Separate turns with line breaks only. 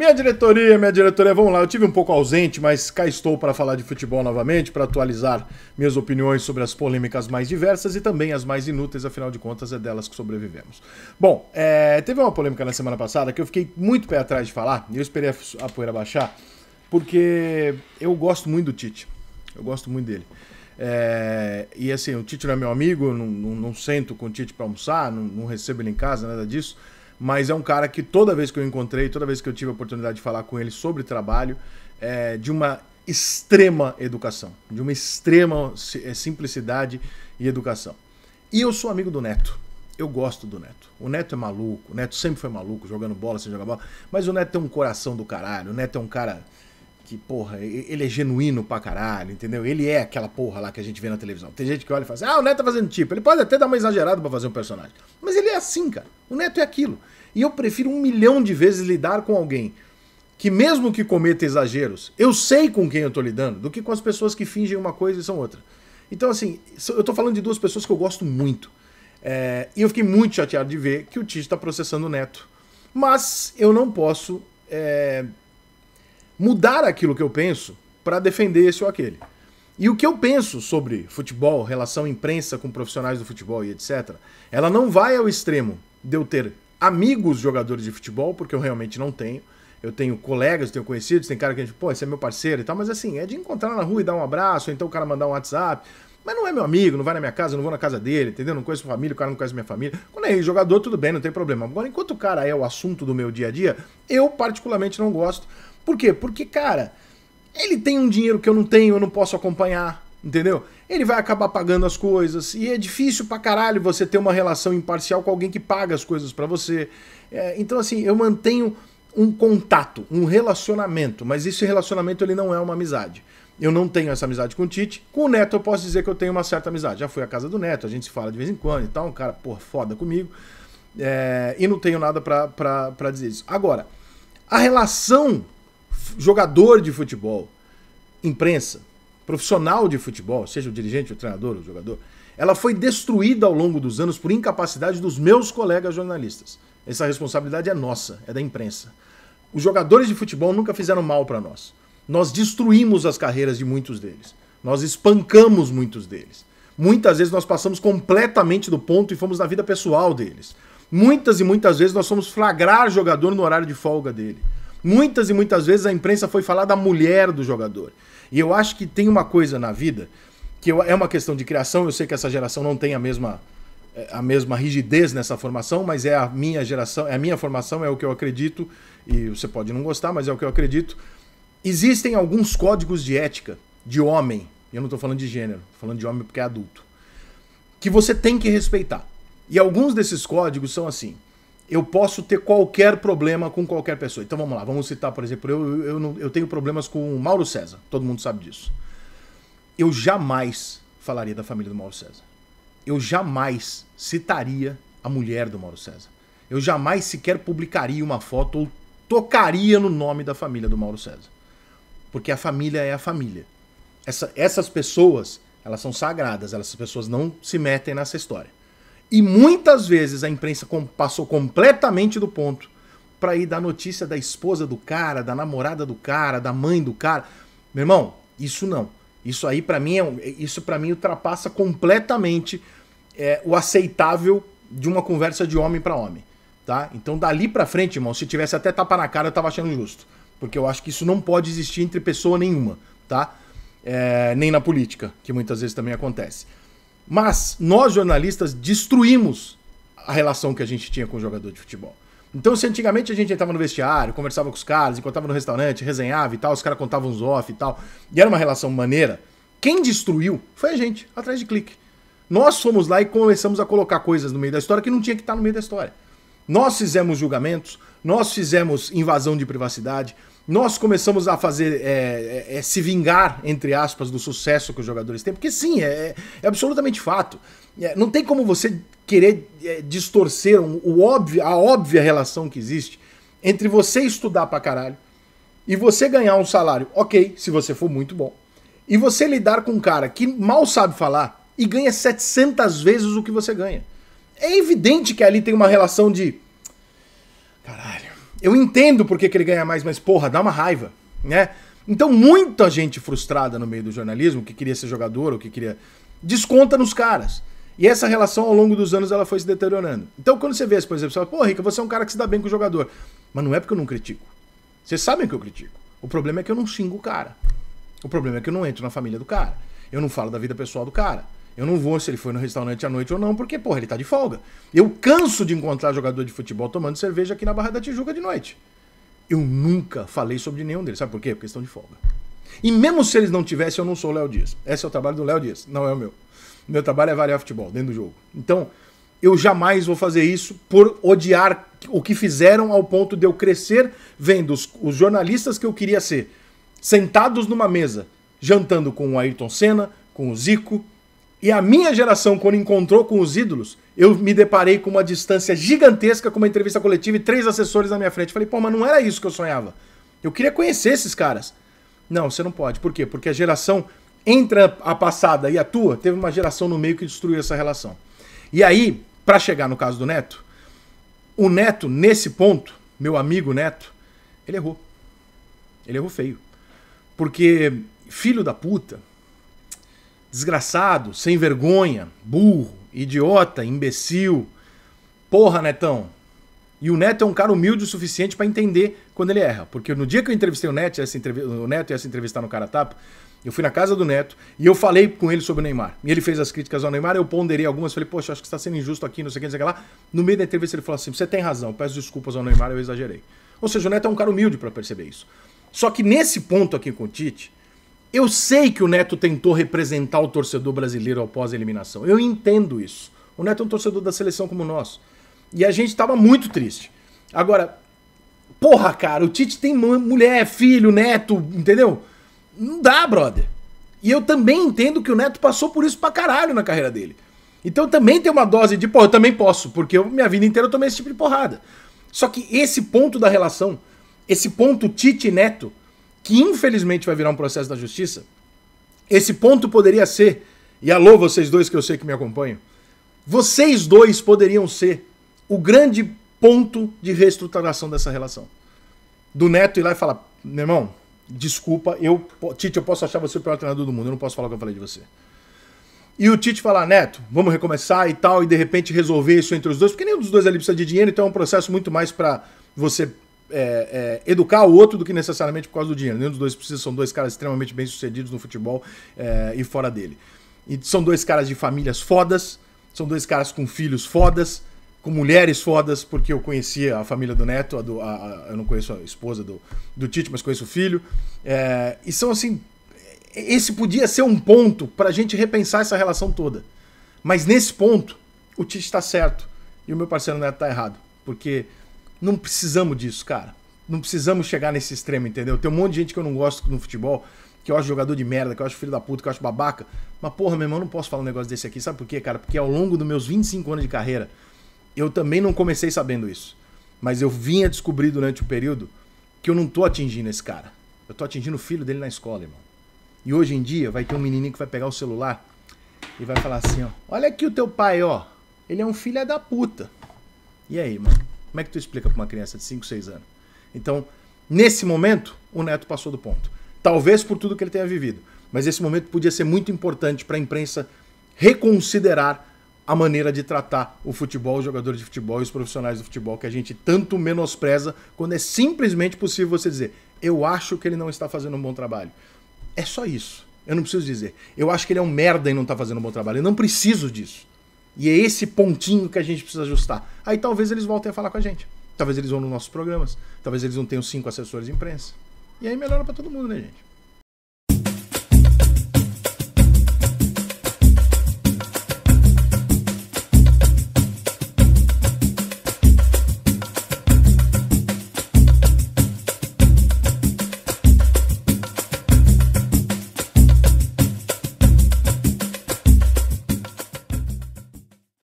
Minha diretoria, minha diretoria, vamos lá. Eu tive um pouco ausente, mas cá estou para falar de futebol novamente, para atualizar minhas opiniões sobre as polêmicas mais diversas e também as mais inúteis, afinal de contas é delas que sobrevivemos. Bom, é, teve uma polêmica na semana passada que eu fiquei muito pé atrás de falar e eu esperei a, poeira baixar, porque eu gosto muito do Tite. Eu gosto muito dele. É, e assim, o Tite não é meu amigo, não, não, não sento com o Tite para almoçar, não, não recebo ele em casa, nada disso mas é um cara que toda vez que eu encontrei, toda vez que eu tive a oportunidade de falar com ele sobre trabalho, é de uma extrema educação, de uma extrema é, simplicidade e educação. E eu sou amigo do Neto. Eu gosto do Neto. O Neto é maluco, o Neto sempre foi maluco, jogando bola, sem jogar bola, mas o Neto tem um coração do caralho, o Neto é um cara que, porra, ele é genuíno pra caralho, entendeu? Ele é aquela porra lá que a gente vê na televisão. Tem gente que olha e fala assim, ah, o Neto tá fazendo tipo. Ele pode até dar uma exagerada para fazer um personagem. Mas ele é assim, cara. O Neto é aquilo. E eu prefiro um milhão de vezes lidar com alguém que, mesmo que cometa exageros, eu sei com quem eu tô lidando, do que com as pessoas que fingem uma coisa e são outra. Então, assim, eu tô falando de duas pessoas que eu gosto muito. É, e eu fiquei muito chateado de ver que o Tite tá processando o Neto. Mas eu não posso é, mudar aquilo que eu penso para defender esse ou aquele. E o que eu penso sobre futebol, relação imprensa com profissionais do futebol e etc., ela não vai ao extremo de eu ter amigos jogadores de futebol, porque eu realmente não tenho. Eu tenho colegas, tenho conhecidos, tem cara que a gente, pô, esse é meu parceiro e tal, mas assim, é de encontrar na rua e dar um abraço, ou então o cara mandar um WhatsApp. Mas não é meu amigo, não vai na minha casa, não vou na casa dele, entendeu? Não conheço família, o cara não conhece minha família. Quando é jogador, tudo bem, não tem problema. Agora, enquanto o cara é o assunto do meu dia a dia, eu particularmente não gosto por quê? Porque, cara, ele tem um dinheiro que eu não tenho, eu não posso acompanhar, entendeu? Ele vai acabar pagando as coisas. E é difícil pra caralho você ter uma relação imparcial com alguém que paga as coisas para você. É, então, assim, eu mantenho um contato, um relacionamento, mas esse relacionamento ele não é uma amizade. Eu não tenho essa amizade com o Tite. Com o Neto eu posso dizer que eu tenho uma certa amizade. Já fui à casa do Neto, a gente se fala de vez em quando e tal, um cara, porra, foda comigo. É, e não tenho nada para dizer isso. Agora, a relação jogador de futebol, imprensa, profissional de futebol, seja o dirigente, o treinador, o jogador, ela foi destruída ao longo dos anos por incapacidade dos meus colegas jornalistas. Essa responsabilidade é nossa, é da imprensa. Os jogadores de futebol nunca fizeram mal para nós. Nós destruímos as carreiras de muitos deles. Nós espancamos muitos deles. Muitas vezes nós passamos completamente do ponto e fomos na vida pessoal deles. Muitas e muitas vezes nós fomos flagrar jogador no horário de folga dele. Muitas e muitas vezes a imprensa foi falar da mulher do jogador. E eu acho que tem uma coisa na vida que eu, é uma questão de criação. Eu sei que essa geração não tem a mesma eh, a mesma rigidez nessa formação, mas é a minha geração, é a minha formação, é o que eu acredito e você pode não gostar, mas é o que eu acredito. Existem alguns códigos de ética de homem. Eu não estou falando de gênero, tô falando de homem porque é adulto. Que você tem que respeitar. E alguns desses códigos são assim: eu posso ter qualquer problema com qualquer pessoa. Então vamos lá, vamos citar, por exemplo, eu, eu, eu tenho problemas com o Mauro César, todo mundo sabe disso. Eu jamais falaria da família do Mauro César. Eu jamais citaria a mulher do Mauro César. Eu jamais sequer publicaria uma foto ou tocaria no nome da família do Mauro César. Porque a família é a família. Essa, essas pessoas, elas são sagradas, essas pessoas não se metem nessa história. E muitas vezes a imprensa passou completamente do ponto para ir dar notícia da esposa do cara, da namorada do cara, da mãe do cara. Meu irmão, isso não. Isso aí para mim é um, isso para mim ultrapassa completamente é, o aceitável de uma conversa de homem para homem, tá? Então dali para frente, irmão, se tivesse até tapa na cara, eu tava achando justo, porque eu acho que isso não pode existir entre pessoa nenhuma, tá? É, nem na política, que muitas vezes também acontece. Mas nós, jornalistas, destruímos a relação que a gente tinha com o jogador de futebol. Então, se antigamente a gente entrava no vestiário, conversava com os caras, encontrava no restaurante, resenhava e tal, os caras contavam os off e tal, e era uma relação maneira, quem destruiu foi a gente, atrás de clique. Nós fomos lá e começamos a colocar coisas no meio da história que não tinha que estar no meio da história. Nós fizemos julgamentos, nós fizemos invasão de privacidade, nós começamos a fazer é, é, é, se vingar, entre aspas, do sucesso que os jogadores têm, porque sim, é, é, é absolutamente fato. É, não tem como você querer distorcer um, o óbvio, a óbvia relação que existe entre você estudar pra caralho e você ganhar um salário, ok, se você for muito bom, e você lidar com um cara que mal sabe falar e ganha 700 vezes o que você ganha. É evidente que ali tem uma relação de. Caralho eu entendo porque que ele ganha mais, mas porra, dá uma raiva, né? Então, muita gente frustrada no meio do jornalismo, que queria ser jogador ou que queria. desconta nos caras. E essa relação ao longo dos anos ela foi se deteriorando. Então, quando você vê, por exemplo, você fala, pô, Rica, você é um cara que se dá bem com o jogador. Mas não é porque eu não critico. Vocês sabem que eu critico. O problema é que eu não xingo o cara. O problema é que eu não entro na família do cara. Eu não falo da vida pessoal do cara. Eu não vou se ele foi no restaurante à noite ou não, porque, porra, ele tá de folga. Eu canso de encontrar jogador de futebol tomando cerveja aqui na Barra da Tijuca de noite. Eu nunca falei sobre nenhum deles. Sabe por quê? Porque estão de folga. E mesmo se eles não tivessem, eu não sou o Léo Dias. Esse é o trabalho do Léo Dias, não é o meu. Meu trabalho é variar futebol dentro do jogo. Então, eu jamais vou fazer isso por odiar o que fizeram ao ponto de eu crescer vendo os, os jornalistas que eu queria ser sentados numa mesa, jantando com o Ayrton Senna, com o Zico, e a minha geração, quando encontrou com os ídolos, eu me deparei com uma distância gigantesca, com uma entrevista coletiva e três assessores na minha frente. Falei, pô, mas não era isso que eu sonhava. Eu queria conhecer esses caras. Não, você não pode. Por quê? Porque a geração entre a passada e a tua, teve uma geração no meio que destruiu essa relação. E aí, para chegar no caso do Neto, o Neto, nesse ponto, meu amigo Neto, ele errou. Ele errou feio. Porque filho da puta, desgraçado, sem vergonha, burro, idiota, imbecil. Porra, Netão. E o Neto é um cara humilde o suficiente para entender quando ele erra. Porque no dia que eu entrevistei o Neto, essa entrev... o Neto ia se entrevistar no Cara Tapa, eu fui na casa do Neto e eu falei com ele sobre o Neymar. E ele fez as críticas ao Neymar, eu ponderei algumas, falei, poxa, acho que está sendo injusto aqui, não sei o que, não sei o que lá. No meio da entrevista ele falou assim: você tem razão, peço desculpas ao Neymar, eu exagerei. Ou seja, o Neto é um cara humilde para perceber isso. Só que nesse ponto aqui com o Tite, eu sei que o Neto tentou representar o torcedor brasileiro após a eliminação. Eu entendo isso. O Neto é um torcedor da seleção como nós. E a gente tava muito triste. Agora, porra, cara, o Tite tem mulher, filho, neto, entendeu? Não dá, brother. E eu também entendo que o Neto passou por isso pra caralho na carreira dele. Então também tem uma dose de, pô, eu também posso, porque eu, minha vida inteira eu tomei esse tipo de porrada. Só que esse ponto da relação, esse ponto Tite Neto, que infelizmente vai virar um processo da justiça, esse ponto poderia ser, e alô vocês dois que eu sei que me acompanham, vocês dois poderiam ser o grande ponto de reestruturação dessa relação. Do Neto ir lá e falar, meu irmão, desculpa, eu, Tite, eu posso achar você o pior treinador do mundo, eu não posso falar o que eu falei de você. E o Tite falar, Neto, vamos recomeçar e tal, e de repente resolver isso entre os dois, porque nenhum dos dois ali precisa de dinheiro, então é um processo muito mais para você é, é, educar o outro do que necessariamente por causa do dinheiro. Nenhum dos dois precisa, são dois caras extremamente bem sucedidos no futebol é, e fora dele. E são dois caras de famílias fodas, são dois caras com filhos fodas, com mulheres fodas, porque eu conhecia a família do Neto, a do, a, a, eu não conheço a esposa do, do Tite, mas conheço o filho. É, e são assim. Esse podia ser um ponto para a gente repensar essa relação toda. Mas nesse ponto, o Tite está certo e o meu parceiro Neto está errado. Porque não precisamos disso, cara. Não precisamos chegar nesse extremo, entendeu? Tem um monte de gente que eu não gosto no futebol, que eu acho jogador de merda, que eu acho filho da puta, que eu acho babaca. Mas, porra, meu irmão, eu não posso falar um negócio desse aqui. Sabe por quê, cara? Porque ao longo dos meus 25 anos de carreira, eu também não comecei sabendo isso. Mas eu vinha descobrir durante o período que eu não tô atingindo esse cara. Eu tô atingindo o filho dele na escola, irmão. E hoje em dia vai ter um menininho que vai pegar o celular e vai falar assim, ó. Olha aqui o teu pai, ó. Ele é um filho da puta. E aí, mano? Como é que tu explica para uma criança de 5, 6 anos? Então, nesse momento, o Neto passou do ponto. Talvez por tudo que ele tenha vivido. Mas esse momento podia ser muito importante para a imprensa reconsiderar a maneira de tratar o futebol, os jogadores de futebol e os profissionais do futebol que a gente tanto menospreza quando é simplesmente possível você dizer: eu acho que ele não está fazendo um bom trabalho. É só isso. Eu não preciso dizer. Eu acho que ele é um merda e não está fazendo um bom trabalho. Eu não preciso disso. E é esse pontinho que a gente precisa ajustar. Aí talvez eles voltem a falar com a gente. Talvez eles vão nos nossos programas. Talvez eles não tenham cinco assessores de imprensa. E aí melhora para todo mundo, né, gente?